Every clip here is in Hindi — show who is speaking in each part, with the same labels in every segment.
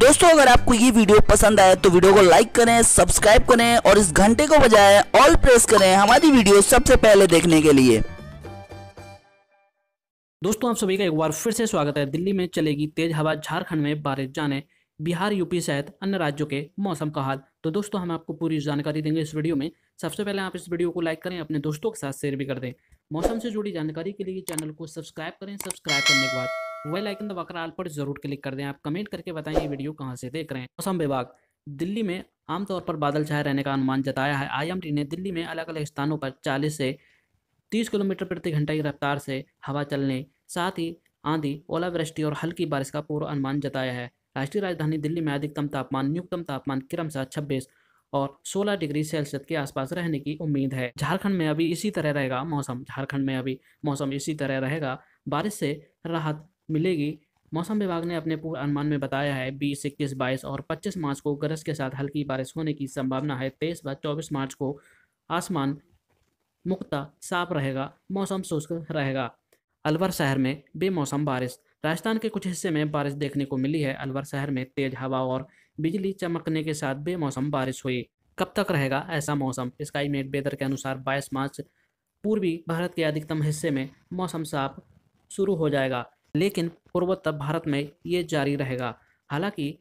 Speaker 1: दोस्तों अगर आपको ये वीडियो पसंद आए तो वीडियो को लाइक करें सब्सक्राइब करें और इस घंटे को बजाय ऑल प्रेस करें हमारी वीडियो सबसे पहले देखने के लिए दोस्तों आप सभी का एक बार फिर से स्वागत है दिल्ली में चलेगी तेज हवा झारखंड में बारिश जाने बिहार यूपी सहित अन्य राज्यों के मौसम का हाल तो दोस्तों हम आपको पूरी जानकारी देंगे इस वीडियो में सबसे पहले आप इस वीडियो को लाइक करें अपने दोस्तों के साथ शेयर भी कर दें मौसम से जुड़ी जानकारी के लिए चैनल को सब्सक्राइब करें सब्सक्राइब करने के बाद वेल आइकन दबाकर आल पर जरूर क्लिक कर दें आप कमेंट करके बताएं ये वीडियो कहाँ से देख रहे हैं मौसम विभाग दिल्ली में आमतौर पर बादल छाए रहने का अनुमान जताया है आईएमडी ने दिल्ली में अलग अलग स्थानों पर 40 से 30 किलोमीटर प्रति घंटा की रफ्तार से हवा चलने साथ ही आंधी ओलावृष्टि और हल्की बारिश का पूर्व अनुमान जताया है राष्ट्रीय राजधानी दिल्ली में अधिकतम तापमान न्यूनतम तापमान क्रमशः छब्बीस और 16 डिग्री सेल्सियस के आसपास रहने की उम्मीद है झारखंड में अभी इसी तरह रहेगा मौसम झारखंड में अभी मौसम इसी तरह रहेगा बारिश से राहत मिलेगी मौसम विभाग ने अपने पूर्व अनुमान में बताया है बीस इक्कीस बाईस और पच्चीस मार्च को गरज के साथ हल्की बारिश होने की संभावना है तेईस व चौबीस मार्च को आसमान मुक्ता साफ रहेगा मौसम शुष्क रहेगा अलवर शहर में बेमौसम बारिश राजस्थान के कुछ हिस्से में बारिश देखने को मिली है अलवर शहर में तेज हवा और बिजली चमकने के साथ बेमौसम बारिश हुई कब तक रहेगा ऐसा मौसम स्काई मेट वेदर के अनुसार 22 मार्च पूर्वी भारत के अधिकतम हिस्से में मौसम साफ शुरू हो जाएगा लेकिन पूर्वोत्तर भारत में ये जारी रहेगा हालांकि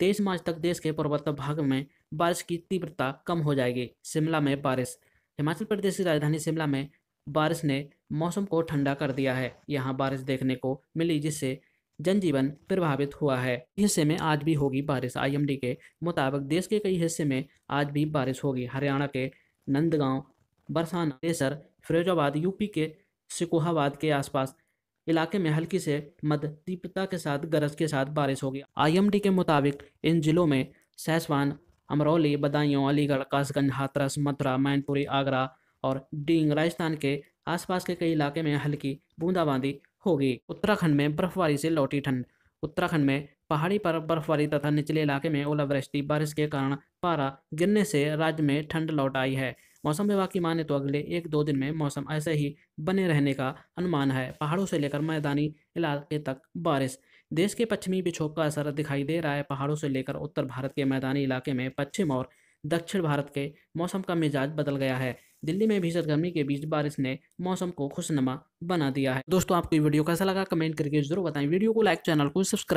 Speaker 1: तेईस मार्च तक देश के पूर्वोत्तर भाग में बारिश की तीव्रता कम हो जाएगी शिमला में बारिश हिमाचल प्रदेश की राजधानी शिमला में बारिश ने मौसम को ठंडा कर दिया है यहाँ बारिश देखने को मिली जिससे जनजीवन प्रभावित हुआ है हिस्से में आज भी होगी बारिश आईएमडी के मुताबिक देश के कई हिस्से में आज भी बारिश होगी हरियाणा के नंदगांव बरसाना देसर फिरोजाबाद यूपी के सिकोहाबाद के आसपास इलाके में हल्की से मध्य तीव्रता के साथ गरज के साथ बारिश होगी आईएमडी के मुताबिक इन जिलों में सैसवान अमरौली बदायूं अलीगढ़ कासगंज हाथरस मथुरा मैनपुरी आगरा और डींग राजस्थान के आसपास के कई इलाके में हल्की बूंदाबांदी होगी उत्तराखंड में बर्फबारी से लौटी ठंड उत्तराखंड में पहाड़ी पर बर्फबारी तथा निचले इलाके में ओलावृष्टि बारिश के कारण पारा गिरने से राज्य में ठंड लौट आई है मौसम विभाग की माने तो अगले एक दो दिन में मौसम ऐसे ही बने रहने का अनुमान है पहाड़ों से लेकर मैदानी इलाके तक बारिश देश के पश्चिमी विक्षोभ का असर दिखाई दे रहा है पहाड़ों से लेकर उत्तर भारत के मैदानी इलाके में पश्चिम और दक्षिण भारत के मौसम का मिजाज बदल गया है दिल्ली में भीषण गर्मी के बीच बारिश ने मौसम को खुशनुमा बना दिया है दोस्तों आपको वीडियो कैसा लगा कमेंट करके जरूर बताएं वीडियो को लाइक चैनल को सब्सक्राइब